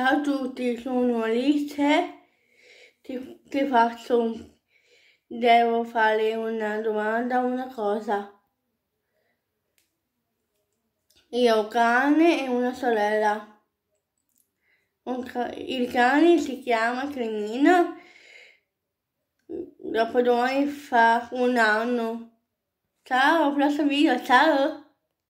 Ciao a tutti, sono Alice. Ti, ti, faccio. Devo fare una domanda, una cosa. Io ho un cane e una sorella. Un il cane si chiama Cremina. Dopodomani fa un anno. Ciao, prossimo video, ciao!